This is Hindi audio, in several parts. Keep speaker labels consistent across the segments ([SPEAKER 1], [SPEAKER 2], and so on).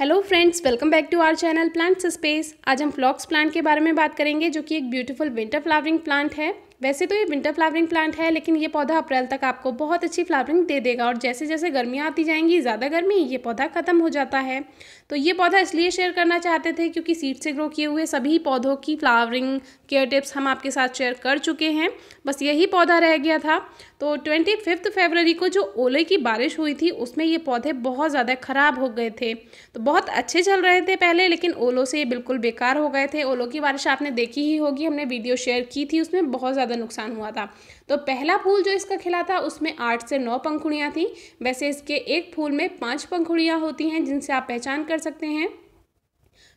[SPEAKER 1] Hello friends welcome back to our channel plants space आज हम फ्लॉक्स प्लांट के बारे में बात करेंगे जो कि एक ब्यूटीफुल विंटर फ्लावरिंग प्लांट है वैसे तो ये विंटर फ्लावरिंग प्लांट है लेकिन ये पौधा अप्रैल तक आपको बहुत अच्छी फ्लावरिंग दे देगा और जैसे जैसे गर्मियाँ आती जाएंगी ज़्यादा गर्मी ये पौधा ख़त्म हो जाता है तो ये पौधा इसलिए शेयर करना चाहते थे क्योंकि सीड से ग्रो किए हुए सभी पौधों की फ्लावरिंग केयर टिप्स हम आपके साथ शेयर कर चुके हैं बस यही पौधा रह गया था तो ट्वेंटी फिफ्थ फेबररी को जो ओले की बारिश हुई थी उसमें ये पौधे बहुत ज़्यादा ख़राब हो गए थे तो बहुत अच्छे चल रहे थे पहले लेकिन ओलो से ये बिल्कुल बेकार हो गए थे ओलो की बारिश आपने देखी ही होगी हमने वीडियो शेयर की थी उसमें बहुत ज़्यादा ज़्यादा नुकसान हुआ था तो पहला फूल जो इसका खिला था उसमें आठ से नौ पंखुड़ियाँ थी वैसे इसके एक फूल में पाँच पंखुड़ियाँ होती हैं जिनसे आप पहचान कर सकते हैं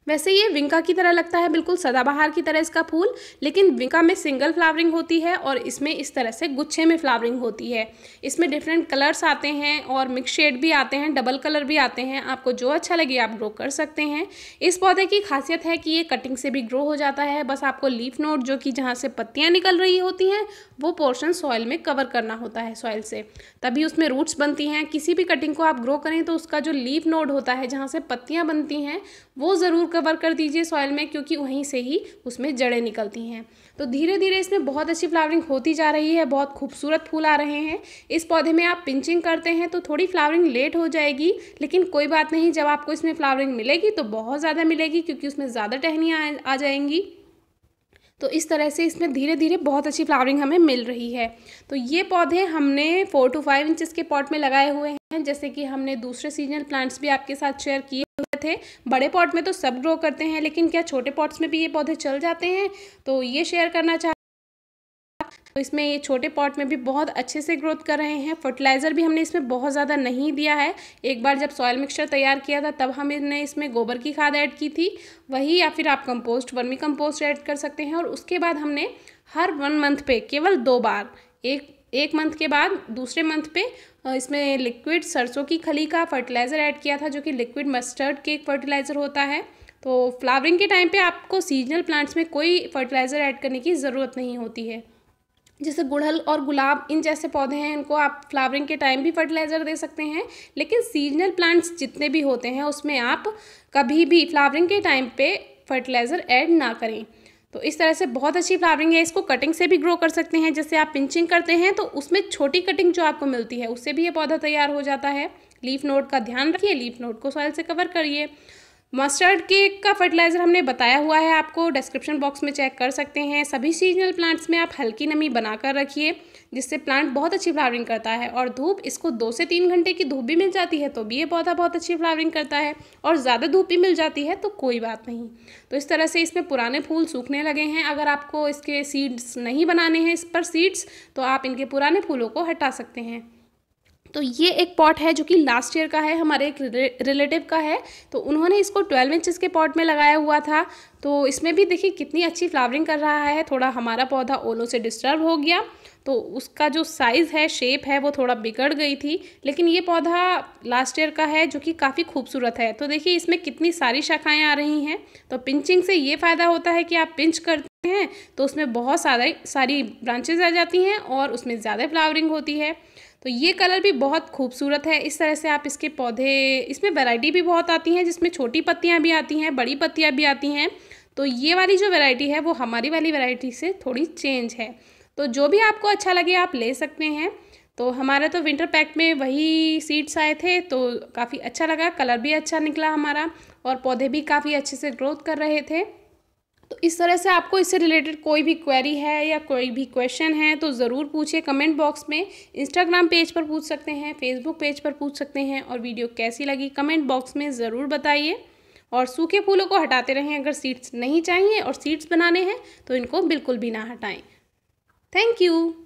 [SPEAKER 1] वैसे ये विंका की तरह लगता है बिल्कुल सदाबहार की तरह इसका फूल लेकिन विंका में सिंगल फ्लावरिंग होती है और इसमें इस तरह से गुच्छे में फ्लावरिंग होती है इसमें डिफरेंट कलर्स आते हैं और मिक्स शेड भी आते हैं डबल कलर भी आते हैं आपको जो अच्छा लगे आप ग्रो कर सकते हैं इस पौधे की खासियत है कि ये कटिंग से भी ग्रो हो जाता है बस आपको लीफ नोट जो कि जहाँ से पत्तियाँ निकल रही होती हैं वो पोर्शन सॉइल में कवर करना होता है सॉइल से तभी उसमें रूट्स बनती हैं किसी भी कटिंग को आप ग्रो करें तो उसका जो लीफ नोड होता है जहाँ से पत्तियाँ बनती हैं वो ज़रूर कवर कर दीजिए सॉइल में क्योंकि वहीं से ही उसमें जड़ें निकलती हैं तो धीरे धीरे इसमें बहुत अच्छी फ्लावरिंग होती जा रही है बहुत खूबसूरत फूल आ रहे हैं इस पौधे में आप पिंचिंग करते हैं तो थोड़ी फ्लावरिंग लेट हो जाएगी लेकिन कोई बात नहीं जब आपको इसमें फ्लावरिंग मिलेगी तो बहुत ज़्यादा मिलेगी क्योंकि उसमें ज़्यादा टहनियाँ आ जाएंगी तो इस तरह से इसमें धीरे धीरे बहुत अच्छी फ्लावरिंग हमें मिल रही है तो ये पौधे हमने फोर टू फाइव इंचज़ के पॉट में लगाए हुए हैं जैसे कि हमने दूसरे सीजनल प्लांट्स भी आपके साथ शेयर किए थे बड़े पॉट में तो सब ग्रो करते हैं लेकिन क्या छोटे पॉट्स में भी ये पौधे चल जाते हैं तो ये शेयर करना चाह तो इसमें ये छोटे पॉट में भी बहुत अच्छे से ग्रोथ कर रहे हैं फर्टिलाइज़र भी हमने इसमें बहुत ज़्यादा नहीं दिया है एक बार जब सॉयल मिक्सचर तैयार किया था तब हमने इसमें गोबर की खाद ऐड की थी वही या फिर आप कंपोस्ट वर्मी कंपोस्ट ऐड कर सकते हैं और उसके बाद हमने हर वन मंथ पे केवल दो बार एक एक मंथ के बाद दूसरे मंथ पे इसमें लिक्विड सरसों की खली का फर्टिलाइज़र ऐड किया था जो कि लिक्विड मस्टर्ड केक फर्टिलाइज़र होता है तो फ्लावरिंग के टाइम पे आपको सीजनल प्लांट्स में कोई फर्टिलाइज़र ऐड करने की ज़रूरत नहीं होती है जैसे गुड़हल और गुलाब इन जैसे पौधे हैं इनको आप फ्लावरिंग के टाइम भी फर्टिलाइज़र दे सकते हैं लेकिन सीजनल प्लांट्स जितने भी होते हैं उसमें आप कभी भी फ्लावरिंग के टाइम पर फर्टिलाइज़र ऐड ना करें तो इस तरह से बहुत अच्छी फ्लावरिंग है इसको कटिंग से भी ग्रो कर सकते हैं जैसे आप पिंचिंग करते हैं तो उसमें छोटी कटिंग जो आपको मिलती है उससे भी ये पौधा तैयार हो जाता है लीफ नोट का ध्यान रखिए लीफ नोट को सॉइल से कवर करिए मस्टर्ड केक का फर्टिलाइज़र हमने बताया हुआ है आपको डिस्क्रिप्शन बॉक्स में चेक कर सकते हैं सभी सीजनल प्लांट्स में आप हल्की नमी बनाकर रखिए जिससे प्लांट बहुत अच्छी फ्लावरिंग करता है और धूप इसको दो से तीन घंटे की धूप भी मिल जाती है तो भी ये पौधा बहुत अच्छी फ्लावरिंग करता है और ज़्यादा धूप भी मिल जाती है तो कोई बात नहीं तो इस तरह से इसमें पुराने फूल सूखने लगे हैं अगर आपको इसके सीड्स नहीं बनाने हैं इस पर सीड्स तो आप इनके पुराने फूलों को हटा सकते हैं तो ये एक पॉट है जो कि लास्ट ईयर का है हमारे एक रिलेटिव का है तो उन्होंने इसको ट्वेल्व इंचज़ के पॉट में लगाया हुआ था तो इसमें भी देखिए कितनी अच्छी फ्लावरिंग कर रहा है थोड़ा हमारा पौधा ओलों से डिस्टर्ब हो गया तो उसका जो साइज़ है शेप है वो थोड़ा बिगड़ गई थी लेकिन ये पौधा लास्ट ईयर का है जो कि काफ़ी खूबसूरत है तो देखिए इसमें कितनी सारी शाखाएँ आ रही हैं तो पिंचिंग से ये फ़ायदा होता है कि आप पिंच करते हैं तो उसमें बहुत सारे सारी ब्रांचेज आ जाती हैं और उसमें ज़्यादा फ्लावरिंग होती है तो ये कलर भी बहुत खूबसूरत है इस तरह से आप इसके पौधे इसमें वैरायटी भी बहुत आती हैं जिसमें छोटी पत्तियाँ भी आती हैं बड़ी पत्तियाँ भी आती हैं तो ये वाली जो वैरायटी है वो हमारी वाली वैरायटी से थोड़ी चेंज है तो जो भी आपको अच्छा लगे आप ले सकते हैं तो हमारा तो विंटर पैक में वही सीड्स आए थे तो काफ़ी अच्छा लगा कलर भी अच्छा निकला हमारा और पौधे भी काफ़ी अच्छे से ग्रोथ कर रहे थे तो इस तरह से आपको इससे रिलेटेड कोई भी क्वेरी है या कोई भी क्वेश्चन है तो ज़रूर पूछिए कमेंट बॉक्स में इंस्टाग्राम पेज पर पूछ सकते हैं फेसबुक पेज पर पूछ सकते हैं और वीडियो कैसी लगी कमेंट बॉक्स में ज़रूर बताइए और सूखे फूलों को हटाते रहें अगर सीड्स नहीं चाहिए और सीड्स बनाने हैं तो इनको बिल्कुल भी ना हटाएं Thank you.